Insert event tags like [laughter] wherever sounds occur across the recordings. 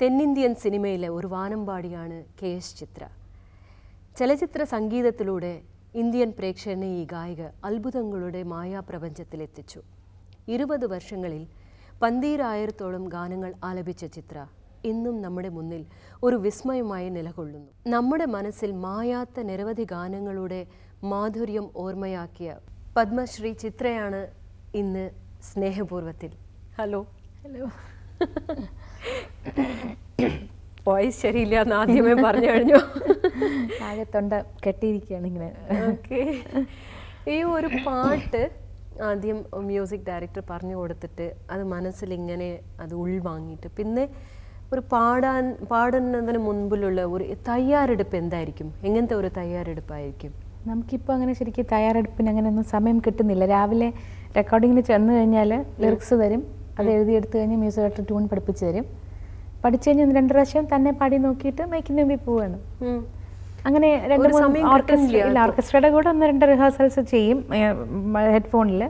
തെന്നിന്ത്യൻ സിനിമയിലെ ഒരു വാനമ്പാടിയാണ് കെ എസ് ചിത്ര ചലച്ചിത്ര സംഗീതത്തിലൂടെ ഇന്ത്യൻ പ്രേക്ഷകനെ ഈ ഗായിക അത്ഭുതങ്ങളുടെ മായാപ്രപഞ്ചത്തിലെത്തിച്ചു ഇരുപത് വർഷങ്ങളിൽ പന്തീരായിരത്തോളം ഗാനങ്ങൾ ആലപിച്ച ചിത്ര ഇന്നും നമ്മുടെ മുന്നിൽ ഒരു വിസ്മയമായി നിലകൊള്ളുന്നു നമ്മുടെ മനസ്സിൽ മായാത്ത നിരവധി ഗാനങ്ങളുടെ മാധുര്യം ഓർമ്മയാക്കിയ പത്മശ്രീ ചിത്രയാണ് ഇന്ന് സ്നേഹപൂർവത്തിൽ ഹലോ ഹലോ വോയിസ് ശരിയില്ല എന്ന് ആദ്യമേ പറഞ്ഞു കഴിഞ്ഞു ആകെ തൊണ്ട കെട്ടിയിരിക്കുകയാണ് ഇങ്ങനെ ഓക്കെ ഈ ഒരു പാട്ട് ആദ്യം മ്യൂസിക് ഡയറക്ടർ പറഞ്ഞു കൊടുത്തിട്ട് അത് മനസ്സിലിങ്ങനെ അത് ഉൾവാങ്ങിയിട്ട് പിന്നെ ഒരു പാടാൻ പാടുന്നതിന് മുൻപിലുള്ള ഒരു തയ്യാറെടുപ്പ് എന്തായിരിക്കും എങ്ങനത്തെ ഒരു തയ്യാറെടുപ്പായിരിക്കും നമുക്കിപ്പോൾ അങ്ങനെ ശരിക്കും തയ്യാറെടുപ്പിന് അങ്ങനെയൊന്നും സമയം കിട്ടുന്നില്ല രാവിലെ റെക്കോർഡിങ്ങിന് ചെന്ന് കഴിഞ്ഞാൽ ലിറിക്സ് തരും അത് എഴുതിയെടുത്ത് കഴിഞ്ഞ് മ്യൂസിക് ഡയറക്ടർ ട്യൂൺ പഠിപ്പിച്ചു തരും പഠിച്ചു കഴിഞ്ഞ് രണ്ട് പ്രാവശ്യം തന്നെ പാടി നോക്കിയിട്ട് മൈക്കിന് മുമ്പിൽ പോവാണ് അങ്ങനെ രണ്ട് മൂന്ന് ഓർക്കസ്ട്ര ഓർക്കസ്ട്രയുടെ കൂടെ ഒന്ന് രണ്ട് റിഹേഴ്സൽസ് ചെയ്യും ഹെഡ്ഫോണിൽ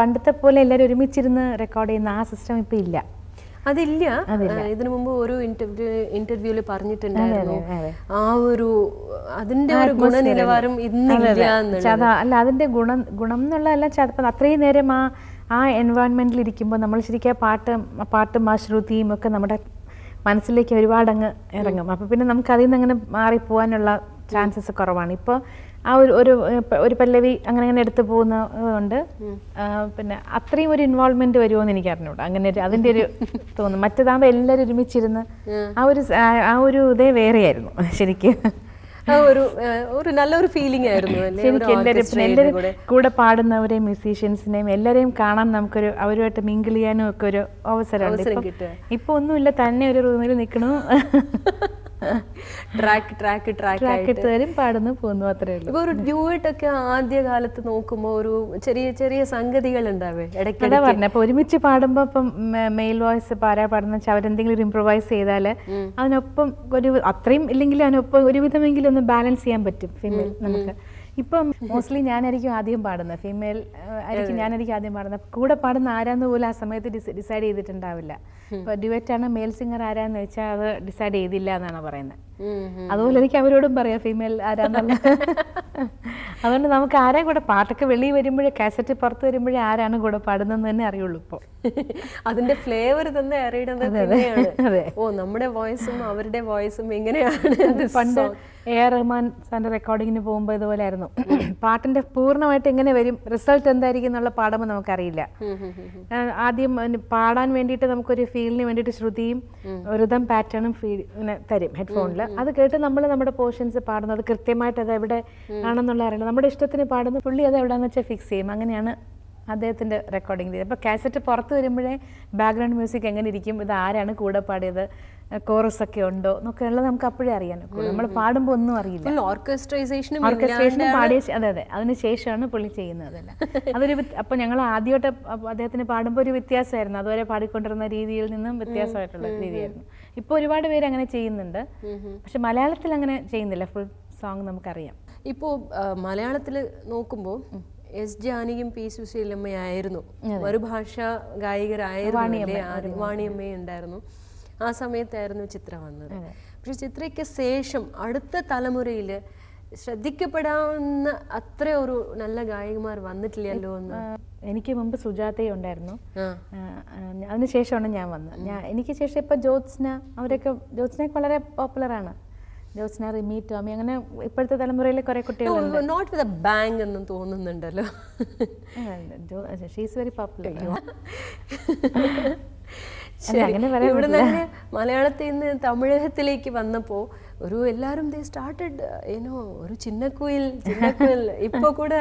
പണ്ടത്തെ പോലെ എല്ലാവരും ഒരുമിച്ചിരുന്ന് റെക്കോർഡ് ചെയ്യുന്ന ആ സിസ്റ്റം ഇപ്പം ഇല്ല അതില്ല ഇതിനു മുമ്പ് ഒരു ഇന്റർവ്യൂല് പറഞ്ഞിട്ടുണ്ടായിരുന്നു ആ ഒരു അതിന്റെ ഒരു ഗുണനിലവാരം ഇന്നില്ല അല്ല അതിന്റെ ഗുണം ഗുണം എന്നുള്ളതല്ല അല്ല അത്രയും നേരം ആ ആ എൻവയോൺമെൻറ്റിൽ ഇരിക്കുമ്പോൾ നമ്മൾ ശരിക്കും ആ പാട്ട് പാട്ടും ആ ശ്രുതിയും ഒക്കെ നമ്മുടെ മനസ്സിലേക്ക് അങ്ങ് ഇറങ്ങും അപ്പോൾ പിന്നെ നമുക്ക് അതിൽ നിന്ന് അങ്ങനെ മാറിപ്പോകാനുള്ള ചാൻസസ് കുറവാണ് ഇപ്പോൾ ആ ഒരു ഒരു ഒരു പല്ലവി അങ്ങനെ അങ്ങനെ എടുത്തു പോകുന്നതുകൊണ്ട് പിന്നെ അത്രയും ഒരു ഇൻവോൾവ്മെന്റ് വരുമോ എന്ന് എനിക്ക് അറിഞ്ഞൂടാ അങ്ങനെ ഒരു അതിന്റെ ഒരു [laughs] തോന്നുന്നു മറ്റേതാകുമ്പോൾ എല്ലാവരും ഒരുമിച്ചിരുന്ന് ആ ഒരു ആ ഒരു ഇതേ വേറെയായിരുന്നു ശരിക്കും ഒരു ഒരു നല്ലൊരു ഫീലിംഗ് ആയിരുന്നു കൂടെ പാടുന്നവരെയും മ്യൂസീഷ്യൻസിനെയും എല്ലാവരെയും കാണാൻ നമുക്കൊരു അവരുമായിട്ട് മിങ്കിൾ ചെയ്യാനും ഒക്കെ ഒരു അവസരം ഇപ്പൊ ഒന്നുമില്ല തന്നെ ഒരു റൂമിൽ നിൽക്കണു [laughs] ട്രാക്ക് ട്രാക്ക് ട്രാക്ക് തരും പാടുന്നു പോകുന്നു അത്രേ ഉള്ളൂ ഒരു ഡ്യൂട്ടൊക്കെ ഒക്കെ ആദ്യ കാലത്ത് നോക്കുമ്പോ ഒരു ചെറിയ ചെറിയ സംഗതികൾ ഉണ്ടാവേ ഇടയ്ക്കിടെ പറഞ്ഞ അപ്പൊ ഒരുമിച്ച് പാടുമ്പോൾ ഇപ്പം മെയിൽ വോയിസ് പാരാ പാടുന്ന വെച്ചാൽ അവരെന്തെങ്കിലും ഒരു ഇംപ്രവൈസ് ചെയ്താൽ അതിനൊപ്പം ഒരു അത്രയും ഇല്ലെങ്കിൽ അതിനൊപ്പം ഒരുവിധമെങ്കിലും ഒന്ന് ബാലൻസ് ചെയ്യാൻ പറ്റും ഫീമെയിൽ നമുക്ക് ഇപ്പം മോസ്റ്റ്ലി ഞാനായിരിക്കും ആദ്യം പാടുന്നത് ഫീമെയിൽ ആയിരിക്കും ഞാനായിരിക്കും ആദ്യം പാടുന്നത് കൂടെ പാടുന്ന ആരാന്ന് പോലും ആ സമയത്ത് ഡിസൈഡ് ചെയ്തിട്ടുണ്ടാവില്ല ഇപ്പൊ ആണ് മെയിൽ സിംഗർ ആരാന്ന് വെച്ചാൽ അത് ഡിസൈഡ് ചെയ്തില്ല എന്നാണ് പറയുന്നത് അതുപോലെ എനിക്ക് അവരോടും പറയാം ഫീമെയിൽ ആരാന്നുള്ള അതുകൊണ്ട് നമുക്ക് ആരാ കൂടെ പാട്ടൊക്കെ വെളി വരുമ്പോഴേ കാസറ്റ് പുറത്ത് വരുമ്പോഴേ ആരാണ് കൂടെ പാടുന്നതെന്ന് തന്നെ അറിയുള്ളൂ ഇപ്പോൾ അതിന്റെ ഫ്ലേവർ തന്നെ അറിയണത് ഓ നമ്മുടെ വോയിസും അവരുടെ വോയിസും എങ്ങനെയാണ് പണ്ട് എ ആർ റഹ്മാൻ സാറിന്റെ റെക്കോർഡിങ്ങിന് പോകുമ്പോൾ ഇതുപോലെയായിരുന്നു പാടുന്നു പാട്ടിന്റെ പൂർണ്ണമായിട്ട് എങ്ങനെ വരും റിസൾട്ട് എന്തായിരിക്കും എന്നുള്ള പാടുമ്പോൾ നമുക്കറിയില്ല ആദ്യം പാടാൻ വേണ്ടിയിട്ട് നമുക്കൊരു ഫീലിന് വേണ്ടിയിട്ട് ശ്രുതിയും ഋതം പാറ്റേണും ഫീൽ തരും ഹെഡ്ഫോണിൽ അത് കേട്ട് നമ്മൾ നമ്മുടെ പോർഷൻസ് പാടുന്നത് കൃത്യമായിട്ട് അത് എവിടെ ആണെന്നുള്ള അറിയണം നമ്മുടെ ഇഷ്ടത്തിന് പാടുന്ന പുള്ളി അത് എവിടെയാണെന്ന് വെച്ചാൽ ഫിക്സ് ചെയ്യും അങ്ങനെയാണ് അദ്ദേഹത്തിന്റെ റെക്കോർഡിംഗ് ചെയ്തത് അപ്പൊ കാസറ്റ് പുറത്ത് വരുമ്പോഴേ ബാക്ക്ഗ്രൗണ്ട് മ്യൂസിക് എങ്ങനെ ഇരിക്കും ഇത് ആരാണ് കൂടെ പാടിയത് കോറസ് ഒക്കെ ഉണ്ടോ എന്നൊക്കെ ഉള്ളത് നമുക്ക് അപ്പോഴേ അറിയാൻ നമ്മൾ പാടുമ്പോൾ ഒന്നും അറിയില്ല ഓർക്കസ്ട്രൈസേഷനും ഓർക്കസ്ട്രേഷനും പാടിയ അതെ അതെ അതിന് ശേഷമാണ് പുള്ളി ചെയ്യുന്നത് അതെല്ലാം അതൊരു അപ്പോൾ ഞങ്ങൾ ആദ്യമായിട്ട് അദ്ദേഹത്തിന് പാടുമ്പോൾ ഒരു വ്യത്യാസമായിരുന്നു അതുവരെ പാടിക്കൊണ്ടിരുന്ന രീതിയിൽ നിന്നും വ്യത്യാസമായിട്ടുള്ള രീതിയായിരുന്നു ഇപ്പൊ ഒരുപാട് പേര് അങ്ങനെ ചെയ്യുന്നുണ്ട് പക്ഷെ മലയാളത്തിൽ അങ്ങനെ ചെയ്യുന്നില്ല ഫുൾ സോങ് നമുക്കറിയാം ഇപ്പോ മലയാളത്തിൽ നോക്കുമ്പോൾ എസ് ജാനകിയും പി സുശീലമ്മയായിരുന്നു മറുഭാഷ ഗായികരായിരുന്നു ഉണ്ടായിരുന്നു ആ സമയത്തായിരുന്നു ചിത്ര വന്നത് പക്ഷെ ചിത്രയ്ക്ക് ശേഷം അടുത്ത തലമുറയിൽ ശ്രദ്ധിക്കപ്പെടാവുന്ന അത്ര ഒരു നല്ല ഗായകന്മാർ വന്നിട്ടില്ലല്ലോ എന്ന് എനിക്ക് മുമ്പ് സുജാതയും ഉണ്ടായിരുന്നു അതിനുശേഷമാണ് ഞാൻ വന്നത് ഞാൻ എനിക്ക് ശേഷം ഇപ്പം ജ്യോത്സ്ന അവരൊക്കെ ജ്യോത്സ്നയൊക്കെ വളരെ പോപ്പുലറാണ് ജ്യോത്സ്ന റിമി ടോമി അങ്ങനെ ഇപ്പോഴത്തെ തലമുറയിൽ കുറെ കുട്ടികൾ നോട്ട് വിത്ത് ബാങ്ക് എന്നും തോന്നുന്നുണ്ടല്ലോ ഷീസ് വെരി പോപ്പുലർ ഇവിടെ തന്നെ മലയാളത്തിൽ നിന്ന് തമിഴകത്തിലേക്ക് വന്നപ്പോൾ ഒരു എല്ലാവരും ദേ സ്റ്റാർട്ടഡ് യുനോ ഒരു ചിന്ന കുയിൽ ചിന്ന കുയിൽ [laughs] ഇപ്പോൾ കൂടെ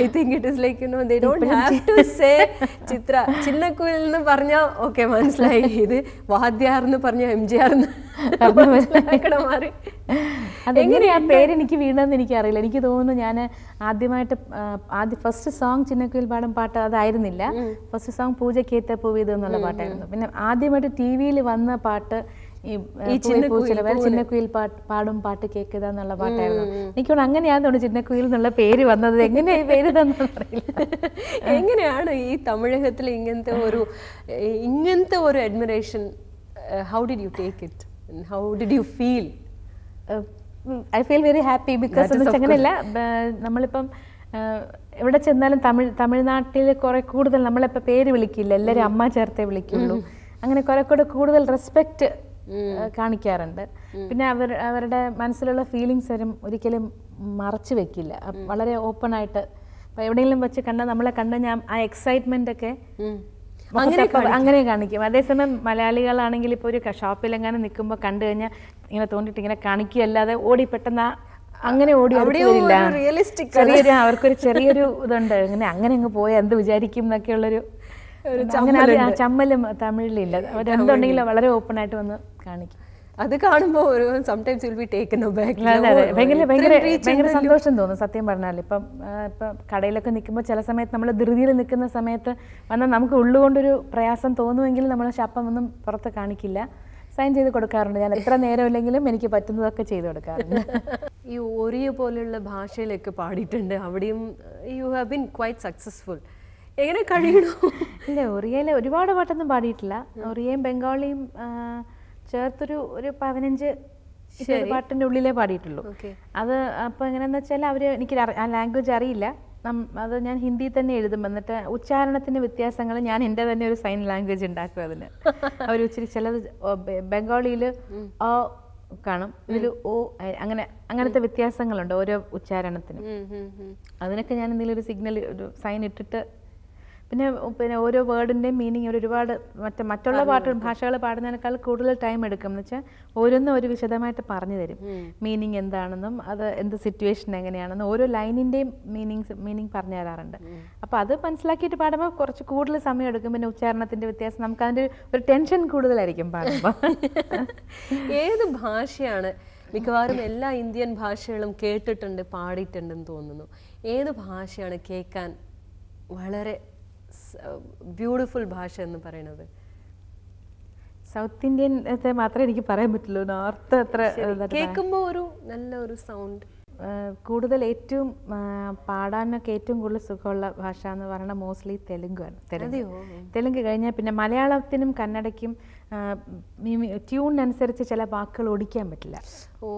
I think it is like you know they don't have to say Chithra Chinna Kuyil എന്ന് പറഞ്ഞാൽ ഓക്കെ മനസ്സിലായി [laughs] ഇത് വാദ്യാർ എന്ന് പറഞ്ഞാൽ എം ജി ആർ [laughs] മാറി എങ്ങനെയാ പേര് എനിക്ക് വീണെന്ന് അറിയില്ല എനിക്ക് തോന്നുന്നു ഞാൻ ആദ്യമായിട്ട് ആദ്യ ഫസ്റ്റ് സോങ് ചിന്നക്കുയിൽ പാടും പാട്ട് അതായിരുന്നില്ല ഫസ്റ്റ് സോങ് പൂജ കേത്തപ്പൂവിത് എന്നുള്ള പാട്ടായിരുന്നു പിന്നെ ആദ്യമായിട്ട് ടി വിയിൽ വന്ന പാട്ട് ഈ ചിന്നക്കുയിൽ ചിന്നക്കുയിൽ പാടും പാട്ട് കേൾക്കുക എന്നുള്ള പാട്ടായിരുന്നു എനിക്കോട് അങ്ങനെയാന്ന് തോന്നുന്നു കുയിൽ എന്നുള്ള പേര് വന്നത് എങ്ങനെയാ പേര് അറിയില്ല [laughs] എങ്ങനെയാണ് ഈ തമിഴകത്തിൽ ഇങ്ങനത്തെ ഒരു ഇങ്ങനത്തെ ഒരു admiration how did you take it how did you feel I feel very happy because അങ്ങനെയല്ല നമ്മളിപ്പം എവിടെ ചെന്നാലും തമിഴ് തമിഴ്നാട്ടിൽ കുറെ കൂടുതൽ നമ്മളിപ്പോൾ പേര് വിളിക്കില്ല എല്ലാവരും അമ്മ ചേർത്തേ വിളിക്കുള്ളൂ അങ്ങനെ കുറെ കൂടെ കൂടുതൽ റെസ്പെക്റ്റ് കാണിക്കാറുണ്ട് പിന്നെ അവർ അവരുടെ മനസ്സിലുള്ള ഫീലിങ്സ് വരും ഒരിക്കലും മറച്ചു വെക്കില്ല വളരെ ഓപ്പൺ ആയിട്ട് ഇപ്പൊ എവിടെയെങ്കിലും വെച്ച് കണ്ട നമ്മളെ കണ്ട ഞാൻ ആ എക്സൈറ്റ്മെന്റ് ഒക്കെ അങ്ങനെ കാണിക്കും അതേസമയം മലയാളികളാണെങ്കിൽ ഇപ്പൊ ഒരു ഷോപ്പിൽ എങ്ങനെ നിൽക്കുമ്പോൾ കണ്ടു കഴിഞ്ഞാൽ ഇങ്ങനെ തോന്നിട്ട് ഇങ്ങനെ കാണിക്കുകയല്ലാതെ ഓടി പെട്ടെന്ന് അങ്ങനെ ഓടി ഓടിയില്ല ചെറിയൊരു അവർക്കൊരു ചെറിയൊരു ഇതുണ്ട് ഇങ്ങനെ അങ്ങനെ അങ്ങ് പോയാൽ എന്ത് വിചാരിക്കും എന്നൊക്കെയുള്ളൊരു ചമ്മലും തമിഴിലില്ല അവരെന്തുണ്ടെങ്കിലും വളരെ ഓപ്പൺ ആയിട്ട് വന്ന് കാണിക്കും അത് കാണുമ്പോൾ ഒരു സംടൈംസ് വിൽ ബി ടേക്കൻ ഭയങ്കര സന്തോഷം തോന്നും സത്യം പറഞ്ഞാൽ ഇപ്പം ഇപ്പം കടയിലൊക്കെ നിൽക്കുമ്പോൾ ചില സമയത്ത് നമ്മൾ ധൃതിയിൽ നിൽക്കുന്ന സമയത്ത് വന്നാൽ നമുക്ക് ഉള്ളുകൊണ്ടൊരു പ്രയാസം തോന്നുമെങ്കിൽ നമ്മൾ ശപ്പം ഒന്നും പുറത്ത് കാണിക്കില്ല സൈൻ ചെയ്ത് കൊടുക്കാറുണ്ട് ഞാൻ എത്ര നേരം ഇല്ലെങ്കിലും എനിക്ക് പറ്റുന്നതൊക്കെ ചെയ്ത് കൊടുക്കാറുണ്ട് [laughs] ഈ ഒരിയ പോലെയുള്ള ഭാഷയിലൊക്കെ പാടിയിട്ടുണ്ട് അവിടെയും you have been quite successful എങ്ങനെ കഴിയണു [laughs] ഇല്ല ഒറിയയിൽ ഒരുപാട് പാട്ടൊന്നും പാടിയിട്ടില്ല ഒറിയയും ബംഗാളിയും ചേർത്തൊരു ഒരു പതിനഞ്ച് പാട്ടിൻ്റെ ഉള്ളിലേ പാടിയിട്ടുള്ളൂ അത് അപ്പോൾ എങ്ങനെയെന്ന് വെച്ചാൽ അവർ എനിക്ക് ആ ലാംഗ്വേജ് അറിയില്ല അത് ഞാൻ ഹിന്ദിയിൽ തന്നെ എഴുതും എന്നിട്ട് ഉച്ചാരണത്തിന്റെ വ്യത്യാസങ്ങൾ ഞാൻ എൻ്റെ തന്നെ ഒരു സൈൻ ലാംഗ്വേജ് ഉണ്ടാക്കും അതിന് [laughs] അവർ ഉച്ചരി ചിലത് ബംഗാളിയിൽ ഓ കാണും ഇതിൽ ഓ അങ്ങനെ അങ്ങനത്തെ വ്യത്യാസങ്ങളുണ്ട് ഓരോ ഉച്ചാരണത്തിനും അതിനൊക്കെ ഞാൻ എന്തെങ്കിലും ഒരു സിഗ്നൽ ഒരു സൈൻ ഇട്ടിട്ട് പിന്നെ പിന്നെ ഓരോ വേർഡിൻ്റെയും മീനിങ് ഒരുപാട് മറ്റേ മറ്റുള്ള പാട്ട് ഭാഷകൾ പാടുന്നതിനേക്കാൾ കൂടുതൽ ടൈം എടുക്കും എന്ന് വെച്ചാൽ ഓരോന്നും ഒരു വിശദമായിട്ട് പറഞ്ഞു തരും മീനിങ് എന്താണെന്നും അത് എന്ത് സിറ്റുവേഷൻ എങ്ങനെയാണെന്നും ഓരോ ലൈനിൻ്റെയും മീനിങ്സ് മീനിങ് പറഞ്ഞു തരാറുണ്ട് അപ്പോൾ അത് മനസ്സിലാക്കിയിട്ട് പാടുമ്പോൾ കുറച്ച് കൂടുതൽ സമയം എടുക്കും പിന്നെ ഉച്ചാരണത്തിൻ്റെ വ്യത്യാസം നമുക്ക് അതിൻ്റെ ഒരു ടെൻഷൻ കൂടുതലായിരിക്കും പാടുമ്പോൾ [laughs] ഏത് ഭാഷയാണ് മിക്കവാറും എല്ലാ ഇന്ത്യൻ ഭാഷകളും കേട്ടിട്ടുണ്ട് പാടിയിട്ടുണ്ടെന്ന് തോന്നുന്നു ഏത് ഭാഷയാണ് കേൾക്കാൻ വളരെ ബ്യൂട്ടിഫുൾ ഭാഷ എന്ന് പറയുന്നത് സൗത്ത് ഇന്ത്യൻ മാത്രമേ എനിക്ക് പറയാൻ പറ്റുള്ളൂ നോർത്ത് അത്ര കേൾക്കുമ്പോൾ ഒരു നല്ല ഒരു സൗണ്ട് കൂടുതൽ ഏറ്റവും പാടാനൊക്കെ ഏറ്റവും കൂടുതൽ സുഖമുള്ള ഭാഷ എന്ന് പറയുന്നത് മോസ്റ്റ്ലി തെലുങ്കാണ് തെലുങ്ക് തെലുങ്ക് കഴിഞ്ഞാൽ പിന്നെ മലയാളത്തിനും കന്നഡയ്ക്കും ട്യൂണിനനുസരിച്ച് ചില വാക്കുകൾ ഓടിക്കാൻ പറ്റില്ല ഓ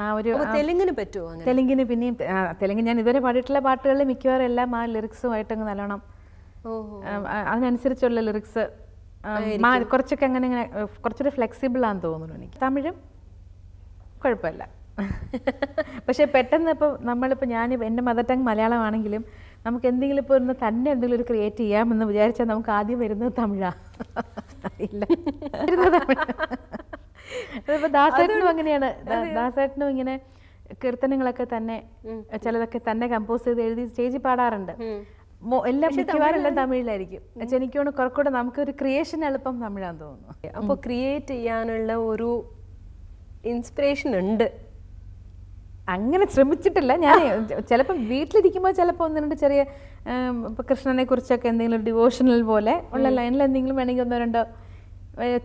ആ ഒരു തെലുങ്കിന് പറ്റുമോ തെലുങ്കിന് പിന്നെയും തെലുങ്ക് ഞാൻ ഇതുവരെ പാടിയിട്ടുള്ള പാട്ടുകളിൽ മിക്കവാറും എല്ലാം ആ ലിറിക്സുമായിട്ട് അങ്ങ് നല്ലോണം അതിനനുസരിച്ചുള്ള ലിറിക്സ് കുറച്ചൊക്കെ അങ്ങനെ ഇങ്ങനെ കുറച്ചൊരു ഫ്ലെക്സിബിൾ ആണെന്ന് തോന്നുന്നു എനിക്ക് തമിഴും കുഴപ്പമില്ല [laughs] പക്ഷേ പെട്ടെന്ന് ഇപ്പോൾ നമ്മളിപ്പോൾ ഞാൻ എൻ്റെ മദർ ടങ് മലയാളമാണെങ്കിലും നമുക്ക് എന്തെങ്കിലും ഇപ്പോൾ ഒന്ന് തന്നെ എന്തെങ്കിലും ഒരു ക്രിയേറ്റ് ചെയ്യാമെന്ന് വിചാരിച്ചാൽ നമുക്ക് ആദ്യം വരുന്നത് തമിഴാണ് ഇല്ല [laughs] [laughs] വരുന്നത് തമിഴ് അതിപ്പോ ദാസേട്ടനും അങ്ങനെയാണ് ദാസേട്ടനും ഇങ്ങനെ കീർത്തനങ്ങളൊക്കെ തന്നെ ചിലതൊക്കെ തന്നെ കമ്പോസ് ചെയ്ത് എഴുതി സ്റ്റേജിൽ പാടാറുണ്ട് എല്ലാം മിക്കവാറെല്ലാം എല്ലാം തമിഴിലായിരിക്കും പക്ഷെ എനിക്ക് കുറക്കൂടെ നമുക്ക് ഒരു ക്രിയേഷൻ എളുപ്പം തമിഴാന്ന് തോന്നുന്നു അപ്പോൾ ക്രിയേറ്റ് ചെയ്യാനുള്ള ഒരു ഇൻസ്പിറേഷൻ ഉണ്ട് അങ്ങനെ ശ്രമിച്ചിട്ടില്ല ഞാൻ ചിലപ്പോൾ വീട്ടിലിരിക്കുമ്പോൾ ചിലപ്പോൾ ഒന്ന് രണ്ട് ചെറിയ ഇപ്പൊ കൃഷ്ണനെ കുറിച്ചൊക്കെ എന്തെങ്കിലും ഡിവോഷണൽ പോലെ ഉള്ള ലൈനിൽ എന്തെങ്കിലും വേണമെങ്കിൽ ഒന്നോ രണ്ടോ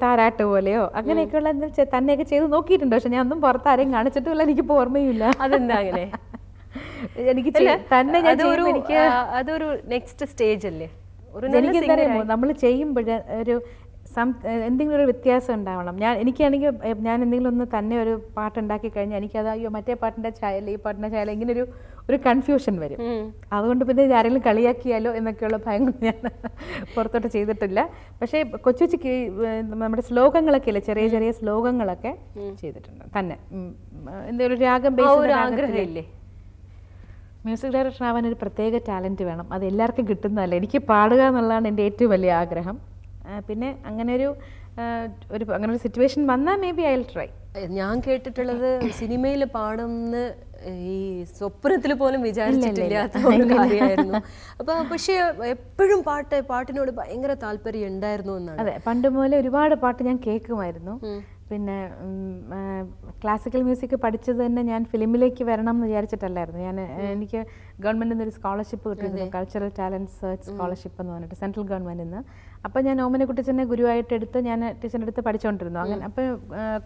താരാട്ട് പോലെയോ അങ്ങനെയൊക്കെയുള്ള തന്നെയൊക്കെ ചെയ്ത് നോക്കിയിട്ടുണ്ട് പക്ഷെ ഞാൻ ഒന്നും ആരെയും കാണിച്ചിട്ടില്ല എനിക്ക് ഓർമ്മയില്ല അതെന്താ അങ്ങനെ എനിക്ക് തന്നെ ഞാൻ എനിക്ക് അതൊരു നെക്സ്റ്റ് സ്റ്റേജ് അല്ലേ ഒരു നമ്മൾ ചെയ്യുമ്പോഴേ ഒരു സം എന്തെങ്കിലും ഒരു വ്യത്യാസം ഉണ്ടാവണം ഞാൻ എനിക്കാണെങ്കിൽ ഞാൻ എന്തെങ്കിലും ഒന്ന് തന്നെ ഒരു പാട്ടുണ്ടാക്കി കഴിഞ്ഞാൽ എനിക്കത് അയ്യോ മറ്റേ പാട്ടിൻ്റെ ചായല്ല ഈ പാട്ടിൻ്റെ ചായല്ല ഇങ്ങനെ ഒരു ഒരു കൺഫ്യൂഷൻ വരും അതുകൊണ്ട് പിന്നെ ആരെങ്കിലും കളിയാക്കിയാലോ എന്നൊക്കെയുള്ള ഭയം ഞാൻ പുറത്തോട്ട് ചെയ്തിട്ടില്ല പക്ഷേ കൊച്ചു കൊച്ചുക്ക് നമ്മുടെ ശ്ലോകങ്ങളൊക്കെ ഇല്ല ചെറിയ ചെറിയ ശ്ലോകങ്ങളൊക്കെ ചെയ്തിട്ടുണ്ട് തന്നെ എന്തെങ്കിലും രാഗം ആഗ്രഹമില്ലേ മ്യൂസിക് ഡയറക്ടർ ആവാൻ ഒരു പ്രത്യേക ടാലൻറ്റ് വേണം അത് എല്ലാവർക്കും കിട്ടുന്നതല്ല എനിക്ക് പാടുക എന്നുള്ളതാണ് എൻ്റെ ഏറ്റവും വലിയ ആഗ്രഹം പിന്നെ അങ്ങനെ ഒരു ഒരു അങ്ങനെ ഒരു സിറ്റുവേഷൻ വന്നാൽ മേ ബി ഐ ട്രൈ ഞാൻ കേട്ടിട്ടുള്ളത് [clears throat] സിനിമയിൽ പാടുന്ന ഈ സ്വപ്നത്തിൽ പോലും വിചാരിച്ചിട്ടില്ലാത്ത ഒരു കാര്യമായിരുന്നു അപ്പൊ പക്ഷേ എപ്പോഴും പാട്ട് പാട്ടിനോട് ഭയങ്കര താല്പര്യം ഉണ്ടായിരുന്നു എന്നാണ് അതെ പണ്ട് മുതലേ ഒരുപാട് പാട്ട് ഞാൻ കേൾക്കുമായിരുന്നു പിന്നെ ക്ലാസിക്കൽ മ്യൂസിക് പഠിച്ചത് തന്നെ ഞാൻ ഫിലിമിലേക്ക് വരണം എന്ന് വിചാരിച്ചിട്ടല്ലായിരുന്നു ഞാൻ എനിക്ക് ഗവൺമെൻറ്റിൽ നിന്ന് ഒരു സ്കോളർഷിപ്പ് കിട്ടിയിരുന്നു കൾച്ചറൽ ടാലൻറ്റ് സെർച്ച് സ്കോളർഷിപ്പ് എന്ന് പറഞ്ഞിട്ട് സെൻട്രൽ ഗവൺമെൻറ്റിൽ നിന്ന് അപ്പോൾ ഞാൻ ഓമനെ കുട്ടിച്ചനെ ഗുരുവായിട്ട് എടുത്ത് ഞാൻ ടീച്ചറിൻ്റെ അടുത്ത് പഠിച്ചുകൊണ്ടിരുന്നു അങ്ങനെ അപ്പോൾ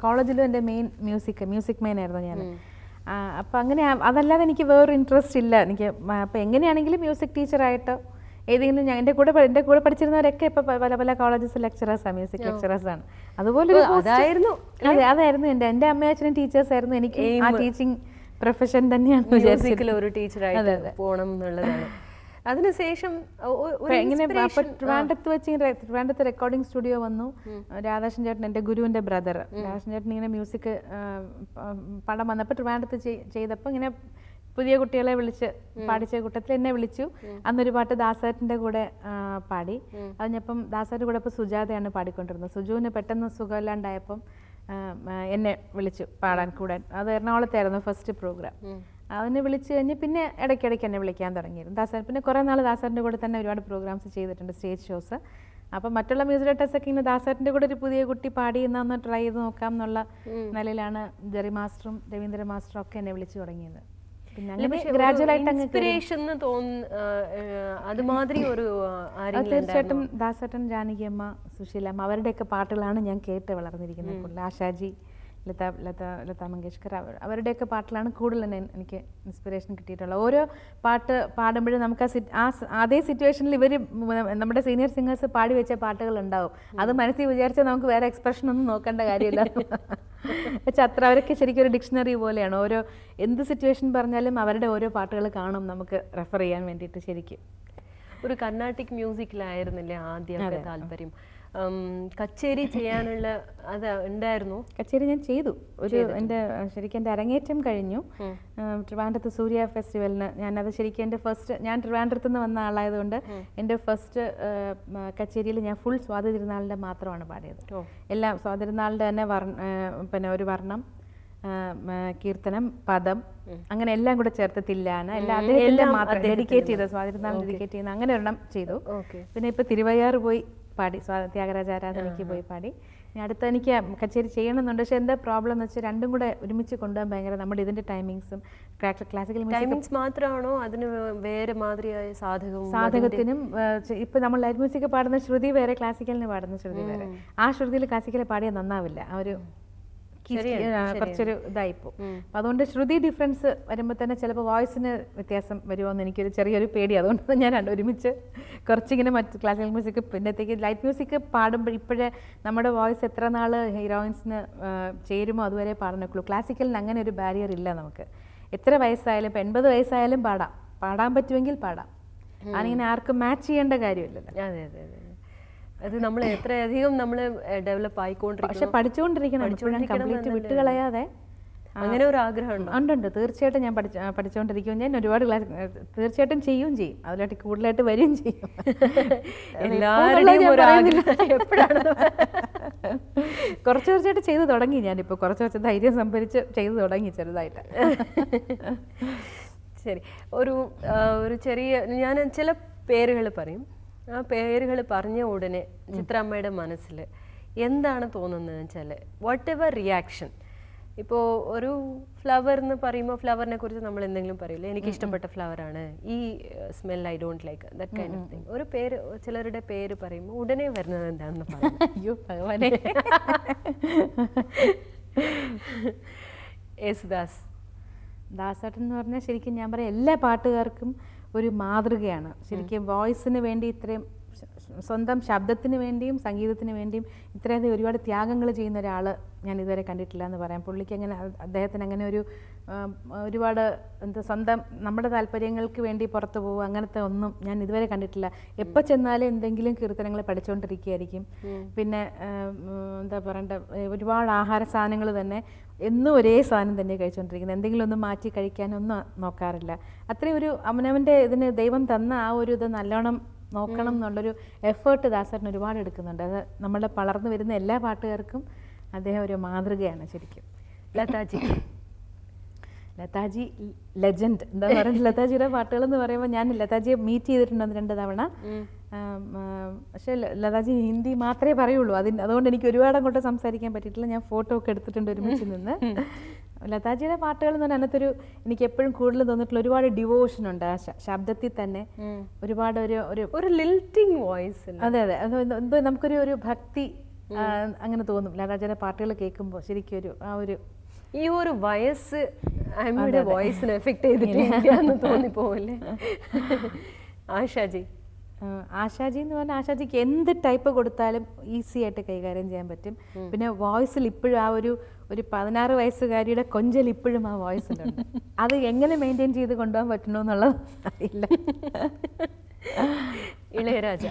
കോളേജിലും എൻ്റെ മെയിൻ മ്യൂസിക് മ്യൂസിക് മെയിൻ ആയിരുന്നു ഞാൻ അപ്പം അങ്ങനെ അതല്ലാതെ എനിക്ക് വേറൊരു ഇൻട്രസ്റ്റ് ഇല്ല എനിക്ക് അപ്പം എങ്ങനെയാണെങ്കിലും മ്യൂസിക് ടീച്ചറായിട്ട് ഏതെങ്കിലും ഞാൻ എൻ്റെ കൂടെ എൻ്റെ കൂടെ പഠിച്ചിരുന്നവരൊക്കെ ഇപ്പോൾ പല പല കോളേജസ് ലെക്ചറേഴ്സാണ് മ്യൂസിക് ലെക്ചറേഴ്സാണ് അതുപോലെ അതായിരുന്നു അതെ അതായിരുന്നു എൻ്റെ എൻ്റെ അമ്മയച്ഛനും ടീച്ചേഴ്സ് ആയിരുന്നു എനിക്ക് ആ ടീച്ചിങ് പ്രൊഫഷൻ തന്നെയാണ് ഒരു ടീച്ചറായിട്ട് പോകണം എന്നുള്ളതാണ് അതിനുശേഷം ഇങ്ങനെ ട്രിവാൻഡത്ത് വെച്ച് ട്രിവാൻഡത്ത് റെക്കോർഡിംഗ് സ്റ്റുഡിയോ വന്നു രാധാശൻ ചേട്ടൻ എൻ്റെ ഗുരുവിൻ്റെ ബ്രദർ രാധാശൻ ചേട്ടൻ ഇങ്ങനെ മ്യൂസിക് പടം വന്നപ്പോൾ ട്രിവാൻഡത്ത് ചെയ്തപ്പോൾ ഇങ്ങനെ പുതിയ കുട്ടികളെ വിളിച്ച് പാടിച്ച കൂട്ടത്തിൽ എന്നെ വിളിച്ചു അന്നൊരു പാട്ട് ദാസേട്ടൻ്റെ കൂടെ പാടി അത് ഞാനിപ്പം ദാസേട്ടൻ്റെ കൂടെ ഇപ്പോൾ സുജാതയാണ് പാടിക്കൊണ്ടിരുന്നത് സുജുവിന് പെട്ടെന്ന് സുഖമില്ലാണ്ടായപ്പം എന്നെ വിളിച്ചു പാടാൻ കൂടാൻ അത് എറണാകുളത്തായിരുന്നു ഫസ്റ്റ് പ്രോഗ്രാം അവനെ വിളിച്ചു കഴിഞ്ഞ് പിന്നെ ഇടയ്ക്കിടയ്ക്ക് എന്നെ വിളിക്കാൻ തുടങ്ങിയിരുന്നു ദാസൻ പിന്നെ കുറേ നാൾ ദാസറിൻ്റെ കൂടെ തന്നെ ഒരുപാട് പ്രോഗ്രാംസ് ചെയ്തിട്ടുണ്ട് സ്റ്റേജ് ഷോസ് അപ്പം മറ്റുള്ള മ്യൂസിക് ഡയറക്ടേഴ്സൊക്കെ ഇങ്ങനെ ദാസറിൻ്റെ കൂടെ ഒരു പുതിയ കുട്ടി പാടി എന്നൊന്ന് ട്രൈ ചെയ്ത് നോക്കാം എന്നുള്ള നിലയിലാണ് ജെറി മാസ്റ്ററും രവീന്ദ്ര മാസ്റ്ററും ഒക്കെ എന്നെ വിളിച്ചു തുടങ്ങിയത് തീർച്ചയായിട്ടും ദാസേട്ടൻ ജാനകിയമ്മ സുശീലമ്മ അവരുടെയൊക്കെ പാട്ടുകളാണ് ഞാൻ കേട്ട് വളർന്നിരിക്കുന്നത് ആശാജി ലതാ ലതാ ലതാ മങ്കേഷ്കർ അവരുടെയൊക്കെ പാട്ടിലാണ് കൂടുതൽ തന്നെ എനിക്ക് ഇൻസ്പിറേഷൻ കിട്ടിയിട്ടുള്ളത് ഓരോ പാട്ട് പാടുമ്പോഴും നമുക്ക് ആ ആ അതേ സിറ്റുവേഷനിൽ ഇവർ നമ്മുടെ സീനിയർ സിംഗേഴ്സ് പാടി വെച്ച പാട്ടുകൾ ഉണ്ടാവും അത് മനസ്സിൽ വിചാരിച്ചാൽ നമുക്ക് വേറെ എക്സ്പ്രഷൻ ഒന്നും നോക്കേണ്ട കാര്യമില്ല പക്ഷെ അത്ര അവരൊക്കെ ശരിക്കും ഒരു ഡിക്ഷണറി പോലെയാണ് ഓരോ എന്ത് സിറ്റുവേഷൻ പറഞ്ഞാലും അവരുടെ ഓരോ പാട്ടുകൾ കാണും നമുക്ക് റെഫർ ചെയ്യാൻ വേണ്ടിയിട്ട് ശരിക്കും ഒരു കർണാട്ടിക് മ്യൂസിക്കിലായിരുന്നില്ലേ ആദ്യമൊക്കെ താല്പര്യം കച്ചേരി ചെയ്യാനുള്ള അത് ഉണ്ടായിരുന്നു കച്ചേരി ഞാൻ ചെയ്തു ഒരു എൻ്റെ ശരിക്കും എൻ്റെ അരങ്ങേറ്റം കഴിഞ്ഞു ട്രിവാൻഡ്രത്ത് സൂര്യ ഫെസ്റ്റിവലിന് ഞാനത് ശരിക്കും എൻ്റെ ഫസ്റ്റ് ഞാൻ ട്രിവാൻഡ്രത്ത് നിന്ന് വന്ന ആളായതുകൊണ്ട് എൻ്റെ ഫസ്റ്റ് കച്ചേരിയിൽ ഞാൻ ഫുൾ സ്വാതിരുന്നാളിൻ്റെ മാത്രമാണ് പാടിയത് എല്ലാം സ്വാതിരുന്നാളിൻ്റെ തന്നെ വർണ്ണ പിന്നെ ഒരു വർണ്ണം കീർത്തനം പദം അങ്ങനെ എല്ലാം കൂടെ ചേർത്ത് എല്ലാം ഡെഡിക്കേറ്റ് ചെയ്ത ഡെഡിക്കേറ്റ് ചെയ്യുന്ന അങ്ങനെ ഒരെണ്ണം ചെയ്തു പിന്നെ ഇപ്പൊ തിരുവയ്യാർ പോയി പാടി ത്യാഗരാജ പോയി പാടി അടുത്ത എനിക്ക് കച്ചേരി ചെയ്യണമെന്നുണ്ട് പക്ഷെ എന്താ പ്രോബ്ലം എന്ന് വെച്ചാൽ രണ്ടും കൂടെ ഒരുമിച്ച് കൊണ്ടുപോകാൻ ഭയങ്കര നമ്മുടെ ഇതിന്റെ ടൈമിങ്സും ക്ലാസിക്കൽ ടൈമിങ്സ് മാത്രമാണോ അതിന് വേറെ മാതിരിയായ സാധകവും സാധകത്തിനും ഇപ്പൊ നമ്മൾ ലൈറ്റ് മ്യൂസിക് പാടുന്ന ശ്രുതി വേറെ ക്ലാസിക്കലിന് പാടുന്ന ശ്രുതി വേറെ ആ ശ്രുതിയിൽ ക്ലാസിക്കൽ പാടിയാൽ നന്നാവില്ല ആ ഒരു കുറച്ചൊരു ഇതായി പോകും അതുകൊണ്ട് ശ്രുതി ഡിഫറൻസ് വരുമ്പോൾ തന്നെ ചിലപ്പോൾ വോയിസിന് വ്യത്യാസം വരുമോ എന്ന് എനിക്കൊരു ചെറിയൊരു പേടി അതുകൊണ്ട് [laughs] ഞാൻ രണ്ട് ഒരുമിച്ച് കുറച്ചിങ്ങനെ മറ്റ് ക്ലാസിക്കൽ മ്യൂസിക് പിന്നത്തേക്ക് ലൈറ്റ് മ്യൂസിക് പാടുമ്പോൾ ഇപ്പോഴേ നമ്മുടെ വോയിസ് എത്ര നാൾ ഹീറോയിൻസിന് ചേരുമോ അതുവരെ പാടാനൊക്കെയുള്ളൂ ക്ലാസിക്കലിന് അങ്ങനെ ഒരു ബാരിയർ ഇല്ല നമുക്ക് എത്ര വയസ്സായാലും ഇപ്പം എൺപത് വയസ്സായാലും പാടാം പാടാൻ പറ്റുമെങ്കിൽ പാടാം അതിങ്ങനെ ആർക്കും മാച്ച് ചെയ്യേണ്ട കാര്യമില്ലല്ലോ അതെ അതെ അതെ അത് നമ്മൾ എത്രയധികം നമ്മൾ ഡെവലപ്പ് ആയിക്കൊണ്ടിരിക്കും പക്ഷെ പഠിച്ചുകൊണ്ടിരിക്കണം കംപ്ലീറ്റ് അങ്ങനെ ഒരു ആഗ്രഹം ഉണ്ട് തീർച്ചയായിട്ടും ഞാൻ പഠിച്ച പഠിച്ചുകൊണ്ടിരിക്കും ഞാൻ ഒരുപാട് ക്ലാസ് തീർച്ചയായിട്ടും ചെയ്യുകയും ചെയ്യും അതിലോട്ട് കൂടുതലായിട്ട് വരികയും ചെയ്യും [laughs] കുറച്ച് കുറച്ചായിട്ട് ചെയ്തു തുടങ്ങി ഞാനിപ്പോൾ കുറച്ച് കുറച്ച് ധൈര്യം സംഭരിച്ച് ചെയ്തു തുടങ്ങി ചെറുതായിട്ട് [laughs] ശരി ഒരു ഒരു ചെറിയ ഞാൻ ചില പേരുകൾ പറയും ആ പേരുകൾ പറഞ്ഞ ഉടനെ ചിത്രാമ്മയുടെ മനസ്സിൽ എന്താണ് തോന്നുന്നത് വെച്ചാൽ വാട്ട് എവർ റിയാക്ഷൻ ഇപ്പോൾ ഒരു ഫ്ലവർ എന്ന് പറയുമ്പോൾ ഫ്ലവറിനെ കുറിച്ച് നമ്മൾ എന്തെങ്കിലും പറയില്ലേ എനിക്ക് ഇഷ്ടപ്പെട്ട ഫ്ലവറാണ് ഈ smell I don't like that kind of thing ഒരു പേര് ചിലരുടെ പേര് പറയുമ്പോൾ ഉടനെ വരുന്നത് എന്താണെന്ന് പറയാം [laughs] [laughs] യേസുദാസ് ദാസേട്ടൻ എന്ന് പറഞ്ഞാൽ ശരിക്കും ഞാൻ പറയാം എല്ലാ പാട്ടുകാർക്കും ഒരു മാതൃകയാണ് ശരിക്കും വോയിസിന് വേണ്ടി ഇത്രയും സ്വന്തം ശബ്ദത്തിന് വേണ്ടിയും സംഗീതത്തിന് വേണ്ടിയും ഇത്രയധികം ഒരുപാട് ത്യാഗങ്ങൾ ചെയ്യുന്ന ഒരാൾ ഞാൻ ഇതുവരെ കണ്ടിട്ടില്ല എന്ന് പറയാം പുള്ളിക്ക് അങ്ങനെ അദ്ദേഹത്തിന് അങ്ങനെ ഒരു ഒരുപാട് എന്താ സ്വന്തം നമ്മുടെ താല്പര്യങ്ങൾക്ക് വേണ്ടി പുറത്തു പോകും അങ്ങനത്തെ ഒന്നും ഞാൻ ഇതുവരെ കണ്ടിട്ടില്ല എപ്പോൾ ചെന്നാലും എന്തെങ്കിലും കീർത്തനങ്ങൾ പഠിച്ചുകൊണ്ടിരിക്കുകയായിരിക്കും പിന്നെ എന്താ പറയണ്ട ഒരുപാട് ആഹാര സാധനങ്ങൾ തന്നെ എന്നും ഒരേ സാധനം തന്നെ കഴിച്ചുകൊണ്ടിരിക്കുന്നത് എന്തെങ്കിലും ഒന്ന് മാറ്റി കഴിക്കാനൊന്നും നോക്കാറില്ല അത്രയും ഒരു അവനവൻ്റെ ഇതിന് ദൈവം തന്ന ആ ഒരു ഇത് നല്ലോണം നോക്കണം എന്നുള്ളൊരു എഫേർട്ട് ദാസറിന് ഒരുപാട് എടുക്കുന്നുണ്ട് അത് നമ്മളുടെ പളർന്നു വരുന്ന എല്ലാ പാട്ടുകാർക്കും അദ്ദേഹം ഒരു മാതൃകയാണ് ശരിക്കും ലതാജി ലതാജി ലെജൻഡ് എന്താ പറയുക ലതാജിയുടെ പാട്ടുകൾ എന്ന് പറയുമ്പോൾ ഞാൻ ലതാജിയെ മീറ്റ് ചെയ്തിട്ടുണ്ട് രണ്ട് തവണ പക്ഷേ ലതാജി ഹിന്ദി മാത്രമേ പറയുള്ളൂ അതിന് അതുകൊണ്ട് എനിക്ക് ഒരുപാട് അങ്ങോട്ട് സംസാരിക്കാൻ പറ്റിയിട്ടില്ല ഞാൻ ഫോട്ടോ ഒക്കെ എടുത്തിട്ടുണ്ട് ഒരുമിച്ച് നിന്ന് ലതാജിയുടെ പാട്ടുകൾ എന്ന് പറഞ്ഞാൽ അതിനകത്തൊരു എനിക്ക് എപ്പോഴും കൂടുതൽ തോന്നിയിട്ടുള്ള ഒരുപാട് ഡിവോഷൻ ഉണ്ട് ആ ശബ്ദത്തിൽ തന്നെ ഒരുപാട് ഒരു ഒരു ഒരു ലിൽറ്റിംഗ് വോയിസ് അതെ അതെ അത് എന്തോ നമുക്കൊരു ഒരു ഭക്തി അങ്ങനെ തോന്നും ലതാജിയുടെ പാട്ടുകൾ കേൾക്കുമ്പോൾ ശരിക്കും ഒരു ആ ഒരു ഈ ഒരു വയസ്സ് അമ്മയുടെ വോയിസിനെ എഫക്ട് ചെയ്തിട്ടില്ല തോന്നിപ്പോവല്ലേ [laughs] ആശാജി എന്ന് പറഞ്ഞാൽ ആശാജിക്ക് എന്ത് ടൈപ്പ് കൊടുത്താലും ഈസി ആയിട്ട് കൈകാര്യം ചെയ്യാൻ പറ്റും പിന്നെ വോയിസിൽ ഇപ്പോഴും ആ ഒരു ഒരു പതിനാറ് വയസ്സുകാരിയുടെ കൊഞ്ചൽ ഇപ്പോഴും ആ വോയിസിലുണ്ട് അത് എങ്ങനെ മെയിൻറ്റെയിൻ ചെയ്ത് കൊണ്ടുപോകാൻ എന്നുള്ളത് അറിയില്ല ഇളയരാജ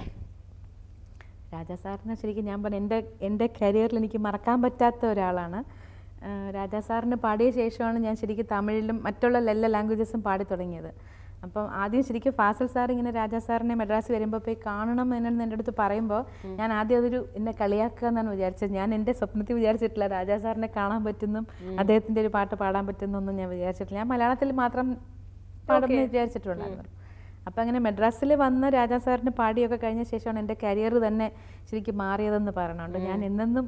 രാജാ സാറിന് ശരിക്കും ഞാൻ പറഞ്ഞു എൻ്റെ എൻ്റെ കരിയറിൽ എനിക്ക് മറക്കാൻ പറ്റാത്ത ഒരാളാണ് രാജാ സാറിന് പാടിയ ശേഷമാണ് ഞാൻ ശരിക്കും തമിഴിലും മറ്റുള്ള എല്ലാ ലാംഗ്വേജസും പാടി തുടങ്ങിയത് അപ്പം ആദ്യം ശരിക്കും ഫാസൽ സാർ ഇങ്ങനെ രാജാ സാറിനെ മദ്രാസ് വരുമ്പോൾ പോയി കാണണം എന്നാണ് എൻ്റെ അടുത്ത് പറയുമ്പോൾ ഞാൻ ആദ്യം അതൊരു എന്നെ കളിയാക്കുക എന്നാണ് വിചാരിച്ചത് ഞാൻ എൻ്റെ സ്വപ്നത്തിൽ വിചാരിച്ചിട്ടില്ല രാജാ സാറിനെ കാണാൻ പറ്റുന്നും അദ്ദേഹത്തിൻ്റെ ഒരു പാട്ട് പാടാൻ പറ്റുന്നൊന്നും ഞാൻ വിചാരിച്ചിട്ടില്ല ഞാൻ മലയാളത്തിൽ മാത്രം പാടുമെന്ന് വിചാരിച്ചിട്ടുണ്ടായിരുന്നു അപ്പം അങ്ങനെ മദ്രാസിൽ വന്ന രാജാ സാറിന് പാടിയൊക്കെ കഴിഞ്ഞ ശേഷമാണ് എൻ്റെ കരിയർ തന്നെ ശരിക്കും മാറിയതെന്ന് പറയണുണ്ട് ഞാൻ എന്നെന്നും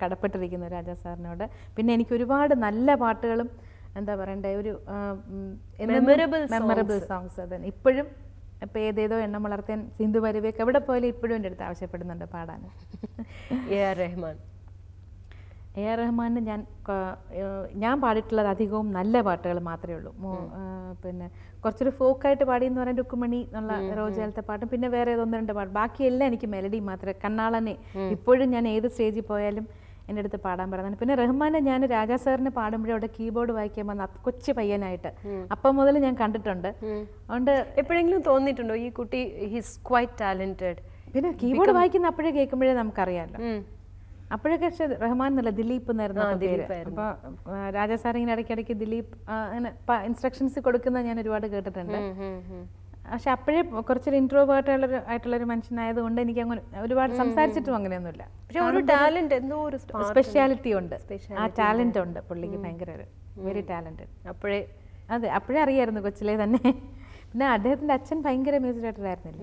കടപ്പെട്ടിരിക്കുന്നു രാജാ സാറിനോട് പിന്നെ എനിക്ക് ഒരുപാട് നല്ല പാട്ടുകളും എന്താ പറയണ്ടേ ഒരു മെമ്മറബിൾ സോങ്സ് അതന്നെ ഇപ്പോഴും ഇപ്പം ഏതേതോ എണ്ണം വളർത്താൻ സിന്ധു വരുവേക്ക് എവിടെ പോയാലും ഇപ്പോഴും എൻ്റെ അടുത്ത് ആവശ്യപ്പെടുന്നുണ്ട് പാടാൻ A R Rahman A R റഹ്മാന് ഞാൻ ഞാൻ പാടിയിട്ടുള്ളത് അധികവും നല്ല പാട്ടുകൾ മാത്രമേ ഉള്ളൂ പിന്നെ കുറച്ചൊരു ഫോക്കായിട്ട് പാടി എന്ന് പറയാൻ രുക്കുമണി എന്നുള്ള റോജാലത്തെ പാട്ടും പിന്നെ വേറെ ഒന്ന് രണ്ട് പാട്ട് ബാക്കിയെല്ലാം എനിക്ക് മെലഡി മാത്രമേ കണ്ണാളനെ ഇപ്പോഴും ഞാൻ ഏത് സ്റ്റേജിൽ പോയാലും എൻ്റെ അടുത്ത് പാടാൻ പറഞ്ഞത് പിന്നെ റഹ്മാനെ ഞാൻ രാജാ സാറിന് പാടുമ്പോഴും അവിടെ കീബോർഡ് വായിക്കാൻ വന്ന കൊച്ചു പയ്യനായിട്ട് അപ്പം മുതൽ ഞാൻ കണ്ടിട്ടുണ്ട് അതുകൊണ്ട് എപ്പോഴെങ്കിലും തോന്നിയിട്ടുണ്ടോ ഈ കുട്ടി ഹിസ് ക്വൈറ്റ് ടാലന്റഡ് പിന്നെ കീബോർഡ് വായിക്കുന്ന അപ്പോഴേ കേൾക്കുമ്പോഴേ നമുക്കറിയാമല്ലോ അപ്പോഴൊക്കെ പക്ഷേ റഹ്മാൻ എന്നല്ല ദിലീപ് എന്നായിരുന്നു അപ്പോൾ രാജാ സാർ ഇങ്ങനെ ഇടയ്ക്കിടയ്ക്ക് ദിലീപ് അങ്ങനെ ഇൻസ്ട്രക്ഷൻസ് കൊടുക്കുന്ന ഞാൻ ഒരുപാട് കേട്ടിട്ടുണ്ട് പക്ഷെ അപ്പോഴേ കുറച്ചൊരു ഇൻട്രോവേർട്ടുള്ള ആയിട്ടുള്ള ഒരു മനുഷ്യനായതുകൊണ്ട് എനിക്ക് അങ്ങനെ ഒരുപാട് സംസാരിച്ചിട്ടും അങ്ങനെയൊന്നുമില്ല പക്ഷെ ഒരു ടാലന്റ് എന്തോ ഒരു സ്പെഷ്യാലിറ്റി ഉണ്ട് ആ ടാലന്റ് ഉണ്ട് പുള്ളിക്ക് ഭയങ്കര ഒരു വെരി ടാലന്റഡ് അപ്പോഴേ അതെ അപ്പോഴേ അറിയായിരുന്നു കൊച്ചിലെ തന്നെ പിന്നെ അദ്ദേഹത്തിന്റെ അച്ഛൻ ഭയങ്കര മ്യൂസിക് ഡയറക്ടറായിരുന്നില്ല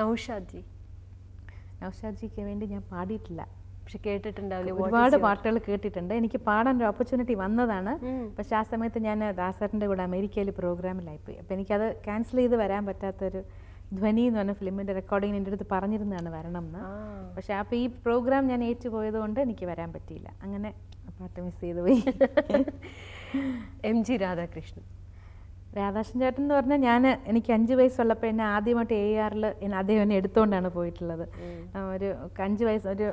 നൗഷാദ് ജി നൗഷാദ് ജിക്ക് വേണ്ടി ഞാൻ പാടിയിട്ടില്ല പക്ഷെ കേട്ടിട്ടുണ്ടാവില്ല ഒരുപാട് പാട്ടുകൾ കേട്ടിട്ടുണ്ട് എനിക്ക് പാടാൻ ഒരു ഓപ്പർച്യൂണിറ്റി വന്നതാണ് പക്ഷെ ആ സമയത്ത് ഞാൻ ദാസറിൻ്റെ കൂടെ അമേരിക്കയിൽ പ്രോഗ്രാമിലായി പോയി അപ്പോൾ എനിക്കത് ക്യാൻസൽ ചെയ്ത് വരാൻ പറ്റാത്തൊരു ധ്വനി എന്ന് പറഞ്ഞ ഫിലിമിൻ്റെ റെക്കോർഡിങ്ങിന് എൻ്റെ അടുത്ത് പറഞ്ഞിരുന്നതാണ് വരണം എന്ന് പക്ഷേ അപ്പോൾ ഈ പ്രോഗ്രാം ഞാൻ കൊണ്ട് എനിക്ക് വരാൻ പറ്റിയില്ല അങ്ങനെ പാട്ട് മിസ് ചെയ്തു പോയി എം ജി രാധാകൃഷ്ണൻ രാധാകൃഷ്ണൻ ചേട്ടൻ എന്ന് പറഞ്ഞാൽ ഞാൻ എനിക്ക് അഞ്ച് വയസ്സുള്ളപ്പോൾ എന്നെ ആദ്യമായിട്ട് എ ആറിൽ എന്നെ അദ്ദേഹം എന്നെ എടുത്തുകൊണ്ടാണ് പോയിട്ടുള്ളത് ഒരു അഞ്ച് വയസ്സ് ഒരു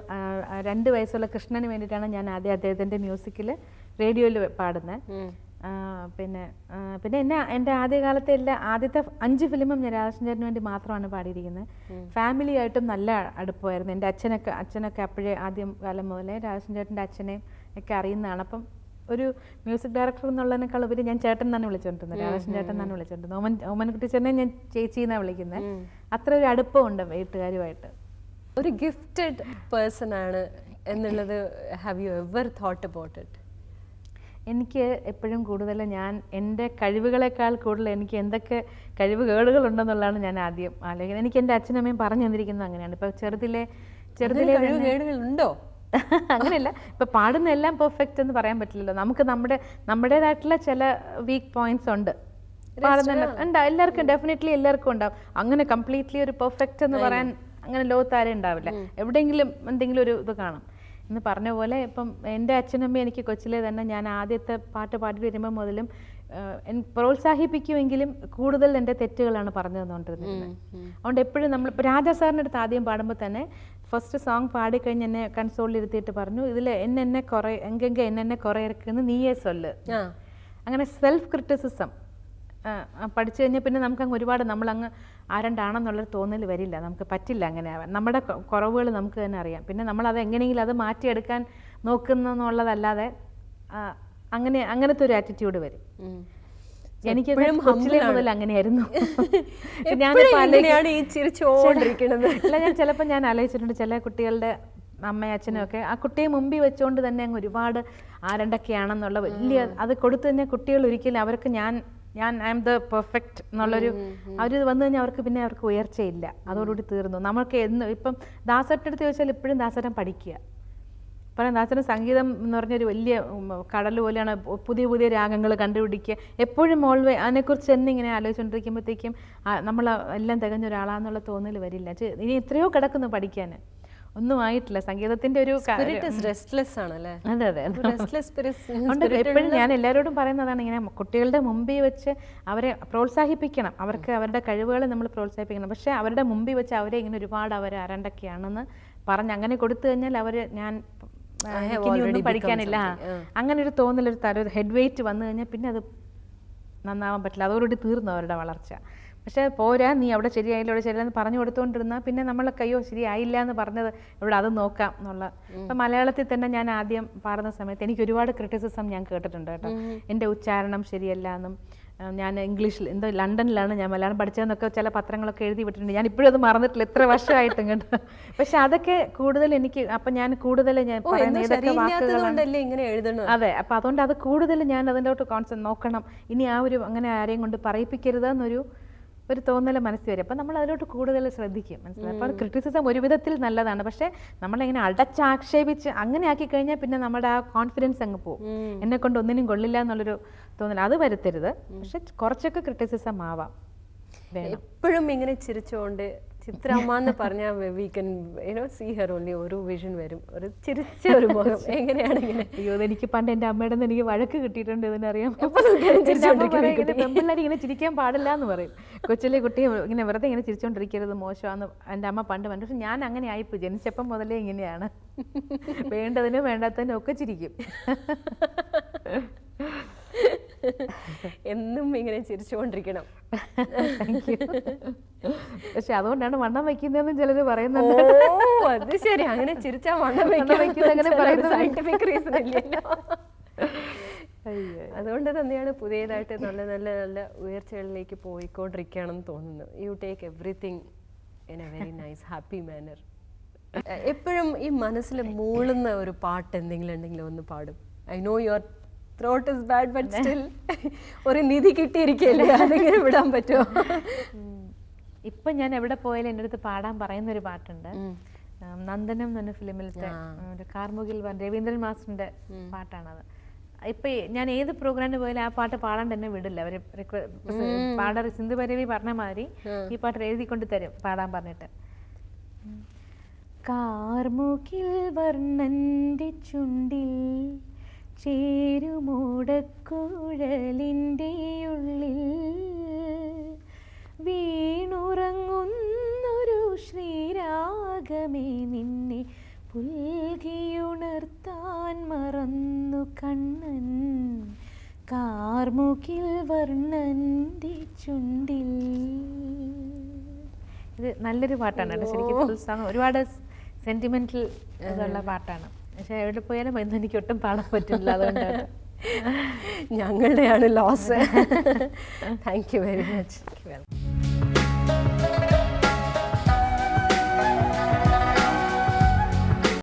രണ്ട് വയസ്സുള്ള കൃഷ്ണന് വേണ്ടിയിട്ടാണ് ഞാൻ ആദ്യം അദ്ദേഹത്തിൻ്റെ മ്യൂസിക്കിൽ റേഡിയോയിൽ പാടുന്നത് പിന്നെ പിന്നെ എന്നെ എൻ്റെ ആദ്യകാലത്തെ എല്ലാ ആദ്യത്തെ അഞ്ച് ഫിലിമും ഞാൻ ചേട്ടന് വേണ്ടി മാത്രമാണ് പാടിയിരിക്കുന്നത് ഫാമിലി ആയിട്ടും നല്ല അടുപ്പമായിരുന്നു എൻ്റെ അച്ഛനൊക്കെ അച്ഛനൊക്കെ അപ്പോഴേ ആദ്യം കാലം മുതലേ രാധാകൃഷ്ണൻ ചേട്ടൻ്റെ അച്ഛനെയും ഒക്കെ അറിയുന്നതാണ് അപ്പം ഒരു മ്യൂസിക് ഡയറക്ടർ എന്നുള്ളതിനേക്കാൾ ഉപരി ഞാൻ ചേട്ടൻ തന്നെ വിളിച്ചോണ്ടിരുന്നത് രാധാകൃഷ്ണൻ ചേട്ടൻ തന്നെ വിളിച്ചോണ്ടിരുന്നത് ഓമൻ കുട്ടി ചേട്ടനെ ഞാൻ ചേച്ചി എന്നാണ് വിളിക്കുന്നത് അത്ര ഒരു അടുപ്പമുണ്ട് വീട്ടുകാരുമായിട്ട് ഒരു ഗിഫ്റ്റഡ് പേഴ്സൺ ആണ് എന്നുള്ളത് have you ever thought about it എനിക്ക് എപ്പോഴും കൂടുതൽ ഞാൻ എൻ്റെ കഴിവുകളെക്കാൾ കൂടുതൽ എനിക്ക് എന്തൊക്കെ കഴിവ് കേടുകളുണ്ടെന്നുള്ളതാണ് ഞാൻ ആദ്യം ആലോചിക്കുന്നത് എനിക്ക് എൻ്റെ അച്ഛനമ്മയും പറഞ്ഞു തന്നിരിക്കുന്നത് അങ്ങനെയാണ് ഇപ്പോൾ ചെറുതിലെ ചെറുതിലെ കഴിവ് കേടുകളുണ്ടോ [laughs] അങ്ങനെയല്ല ഇപ്പൊ പാടുന്ന എല്ലാം പെർഫെക്റ്റ് എന്ന് പറയാൻ പറ്റില്ലല്ലോ നമുക്ക് നമ്മുടെ നമ്മുടേതായിട്ടുള്ള ചില വീക്ക് പോയിന്റ്സ് ഉണ്ട് പാടുന്ന ഉണ്ട് എല്ലാവർക്കും ഡെഫിനറ്റ്ലി എല്ലാവർക്കും ഉണ്ടാവും അങ്ങനെ കംപ്ലീറ്റ്ലി ഒരു പെർഫെക്റ്റ് എന്ന് പറയാൻ അങ്ങനെ ലോകത്താരെ ഉണ്ടാവില്ല എവിടെയെങ്കിലും എന്തെങ്കിലും ഒരു ഇത് കാണും എന്ന് പറഞ്ഞ പോലെ ഇപ്പം എൻ്റെ അച്ഛനമ്മ എനിക്ക് കൊച്ചിലെ തന്നെ ഞാൻ ആദ്യത്തെ പാട്ട് പാടി വരുമ്പോൾ മുതലും പ്രോത്സാഹിപ്പിക്കുമെങ്കിലും കൂടുതൽ എൻ്റെ തെറ്റുകളാണ് പറഞ്ഞു തന്നുകൊണ്ടിരുന്നത് അതുകൊണ്ട് എപ്പോഴും നമ്മൾ രാജാ സാറിൻ്റെ അടുത്ത് ആദ്യം പാടുമ്പോൾ തന്നെ ഫസ്റ്റ് സോങ് പാടിക്കഴിഞ്ഞ് എന്നെ കൺസോളിലിരുത്തിയിട്ട് പറഞ്ഞു ഇതിൽ എന്നെ എന്നെ കുറേ എങ്കെങ്കിൽ എന്നെ എന്നെ കുറേ ഇറക്കുന്നു നീയേ സൊല്ല് അങ്ങനെ സെൽഫ് ക്രിറ്റിസിസം പഠിച്ചു കഴിഞ്ഞാൽ പിന്നെ നമുക്ക് അങ്ങ് ഒരുപാട് നമ്മളങ്ങ് ആരണ്ടാണെന്നുള്ളൊരു തോന്നൽ വരില്ല നമുക്ക് പറ്റില്ല അങ്ങനെ നമ്മുടെ കുറവുകൾ നമുക്ക് തന്നെ അറിയാം പിന്നെ നമ്മളത് എങ്ങനെയെങ്കിലും അത് മാറ്റിയെടുക്കാൻ നോക്കുന്നതെന്നുള്ളതല്ലാതെ അങ്ങനെ അങ്ങനത്തെ ഒരു ആറ്റിറ്റ്യൂഡ് വരും എനിക്ക് മുതൽ അങ്ങനെയായിരുന്നു [laughs] ഞാൻ അല്ല ഞാൻ ചിലപ്പോൾ ഞാൻ ആലോചിച്ചിട്ടുണ്ട് ചില കുട്ടികളുടെ അമ്മയും അച്ഛനും ഒക്കെ ആ കുട്ടിയെ മുമ്പിൽ വെച്ചുകൊണ്ട് തന്നെ അങ്ങ് ഒരുപാട് ആരണ്ടൊക്കെയാണെന്നുള്ള വലിയ അത് കൊടുത്തു തന്നെ കുട്ടികൾ ഒരിക്കലും അവർക്ക് ഞാൻ ഞാൻ ഐ എം ദ പെർഫെക്റ്റ് എന്നുള്ളൊരു അവർ വന്നു കഴിഞ്ഞാൽ അവർക്ക് പിന്നെ അവർക്ക് ഉയർച്ചയില്ല അതോടുകൂടി തീർന്നു നമ്മൾക്ക് എന്ന് ഇപ്പം ദാസേട്ടൻ്റെ ചോദിച്ചാൽ ഇപ്പോഴും ദാസരം പഠിക്കുക പറയാം അച്ഛന് സംഗീതം എന്ന് പറഞ്ഞൊരു വലിയ കടൽ പോലെയാണ് പുതിയ പുതിയ രാഗങ്ങൾ കണ്ടുപിടിക്കുക എപ്പോഴും ഓൾവേ അതിനെക്കുറിച്ച് തന്നെ ഇങ്ങനെ ആലോചിച്ചുകൊണ്ടിരിക്കുമ്പോഴത്തേക്കും നമ്മൾ എല്ലാം തികഞ്ഞ ഒരാളാന്നുള്ള തോന്നൽ വരില്ല ഇനി എത്രയോ കിടക്കുന്നു പഠിക്കാൻ ഒന്നും ആയിട്ടില്ല സംഗീതത്തിന്റെ ഒരു റെസ്റ്റ്ലെസ് ആണല്ലേ അതെ അതെ [laughs] എപ്പോഴും ഞാൻ എല്ലാവരോടും പറയുന്നതാണ് ഇങ്ങനെ കുട്ടികളുടെ മുമ്പിൽ വെച്ച് അവരെ പ്രോത്സാഹിപ്പിക്കണം അവർക്ക് അവരുടെ കഴിവുകൾ നമ്മൾ പ്രോത്സാഹിപ്പിക്കണം പക്ഷേ അവരുടെ മുമ്പിൽ വെച്ച് അവരെ ഇങ്ങനെ ഒരുപാട് അവർ അരണ്ടൊക്കെയാണെന്ന് പറഞ്ഞ് അങ്ങനെ കൊടുത്തു കഴിഞ്ഞാൽ അവർ ഞാൻ എനിക്കിനിയൊന്നും പഠിക്കാനില്ല അങ്ങനെ ഒരു തോന്നലൊരു തല ഒരു ഹെഡ് വെയിറ്റ് വന്നു കഴിഞ്ഞാൽ പിന്നെ അത് നന്നാവാൻ പറ്റില്ല അതോടുകൂടി തീർന്നു അവരുടെ വളർച്ച പക്ഷേ പോരാ നീ അവിടെ ശരിയായില്ല അവിടെ ശരിയാന്ന് പറഞ്ഞു കൊടുത്തുകൊണ്ടിരുന്നാൽ പിന്നെ നമ്മളെ കയ്യോ ശരിയായില്ല എന്ന് പറഞ്ഞത് ഇവിടെ അത് നോക്കാം എന്നുള്ള ഇപ്പം മലയാളത്തിൽ തന്നെ ഞാൻ ആദ്യം പാടുന്ന സമയത്ത് എനിക്ക് ഒരുപാട് ക്രിറ്റിസിസം ഞാൻ കേട്ടിട്ടുണ്ട് കേട്ടോ എന്റെ ഉച്ചാരണം ശരിയല്ല എന്നും ഞാൻ ഇംഗ്ലീഷിൽ എന്തോ ലണ്ടനിലാണ് ഞാൻ മലയാളം പഠിച്ചതെന്നൊക്കെ ചില പത്രങ്ങളൊക്കെ എഴുതി വിട്ടിട്ടുണ്ട് ഞാൻ ഇപ്പോഴും അത് മറന്നിട്ടില്ല ഇത്ര വർഷമായിട്ടും ഇങ്ങോട്ട് പക്ഷെ അതൊക്കെ കൂടുതൽ എനിക്ക് അപ്പം ഞാൻ കൂടുതൽ ഞാൻ വാക്കുകളാണ് അതെ അപ്പം അതുകൊണ്ട് അത് കൂടുതൽ ഞാൻ അതിൻ്റെ കോൺസെൻറ്റ് നോക്കണം ഇനി ആ ഒരു അങ്ങനെ ആരെയും കൊണ്ട് പറയിപ്പിക്കരുത് എന്നൊരു ഒരു തോന്നൽ മനസ്സിൽ വരും അപ്പം നമ്മൾ അതിലോട്ട് കൂടുതൽ ശ്രദ്ധിക്കും മനസ്സിലായി അപ്പോൾ ക്രിറ്റിസിസം ഒരു വിധത്തിൽ നല്ലതാണ് പക്ഷേ നമ്മളിങ്ങനെ അടച്ചാക്ഷേപിച്ച് അങ്ങനെ ആക്കി കഴിഞ്ഞാൽ പിന്നെ നമ്മുടെ ആ കോൺഫിഡൻസ് അങ്ങ് പോകും എന്നെ കൊണ്ട് ഒന്നിനും കൊള്ളില്ല എന്നുള്ളൊരു തോന്നൽ അത് വരുത്തരുത് പക്ഷെ കുറച്ചൊക്കെ ക്രിറ്റിസിസം ആവാം എപ്പോഴും ഇങ്ങനെ ചിരിച്ചുകൊണ്ട് അമ്മ എന്ന് പറഞ്ഞാൽ we can you know see her only ഒരു വിഷൻ വരും ഒരു ചിരിച്ച ഒരു മുഖം [laughs] എങ്ങനെയാണ് ഇങ്ങനെ അയ്യോ എനിക്ക് പണ്ട് എൻ്റെ അമ്മയുടെ നിന്ന് എനിക്ക് വഴക്ക് കിട്ടിയിട്ടുണ്ട് അറിയാം പെമ്പിള്ളേർ ഇങ്ങനെ ചിരിക്കാൻ പാടില്ല എന്ന് പറയും കൊച്ചിലെ കുട്ടിയെ ഇങ്ങനെ വെറുതെ ഇങ്ങനെ ചിരിച്ചുകൊണ്ടിരിക്കരുത് മോശമാണ് എൻ്റെ അമ്മ പണ്ട് പണ്ട് പക്ഷെ ഞാൻ അങ്ങനെ ആയിപ്പോ ജനിച്ചപ്പം മുതലേ ഇങ്ങനെയാണ് വേണ്ടതിനും വേണ്ടാത്തതിനും ഒക്കെ ചിരിക്കും എന്നും ഇങ്ങനെ ചിരിച്ചുകൊണ്ടിരിക്കണം പക്ഷെ അതുകൊണ്ടാണ് വണ്ണം വയ്ക്കുന്നതെന്ന് ചിലര് പറയുന്നത് അത് ശരി അങ്ങനെ ചിരിച്ചാ വണ്ണം സയന്റിഫിക് റീസൺ ഇല്ലല്ലോ അതുകൊണ്ട് തന്നെയാണ് പുതിയതായിട്ട് നല്ല നല്ല നല്ല ഉയർച്ചകളിലേക്ക് പോയിക്കൊണ്ടിരിക്കുകയാണെന്ന് തോന്നുന്നു you take everything in a very nice happy manner എപ്പോഴും ഈ മനസ്സിൽ മൂളുന്ന ഒരു പാട്ട് എന്തെങ്കിലും ഉണ്ടെങ്കിൽ ഒന്ന് പാടും I know your throat is bad but still ഒരു നിധി കിട്ടിയിരിക്കുകയല്ലേ അതെങ്ങനെ വിടാൻ പറ്റുമോ ഇപ്പൊ ഞാൻ എവിടെ പോയാലും എൻ്റെ അടുത്ത് പാടാൻ പറയുന്ന ഒരു പാട്ടുണ്ട് നന്ദനം എന്ന ഫിലിമിലത്തെ കാർമുഖിൽ കാർമുകിൽ രവീന്ദ്രൻ മാസ്റ്ററിന്റെ പാട്ടാണത് ഇപ്പൊ ഞാൻ ഏത് പ്രോഗ്രാമിന് പോയാലും ആ പാട്ട് പാടാൻ തന്നെ വിടില്ല അവര് പാടാറ് സിന്ധു പരവി പറഞ്ഞ മാതിരി ഈ പാട്ട് എഴുതി കൊണ്ട് തരും പാടാൻ പറഞ്ഞിട്ട് കാർമുകിൽ വർണ്ണന്റെ ചുണ്ടിൽ ചേരുമോടക്കുഴലിൻ്റെ ഉള്ളിൽ വീണുറങ്ങുന്നൊരു ശ്രീരാഗമേ നിന്നെ പുൽകിയുണർത്താൻ മറന്നു കണ്ണൻ കാർമുകിൽ വർണ്ണൻ്റെ ചുണ്ടിൽ ഇത് നല്ലൊരു പാട്ടാണ് ശരിക്കും ഒരുപാട് സെന്റിമെന്റൽ ഉള്ള പാട്ടാണ് പക്ഷെ എവിടെ പോയാലും മരുന്ന് എനിക്ക് ഒട്ടും പാടാൻ പറ്റില്ല അതുകൊണ്ടാണ് [laughs] ഞങ്ങളുടെയാണ് loss thank you very much welcome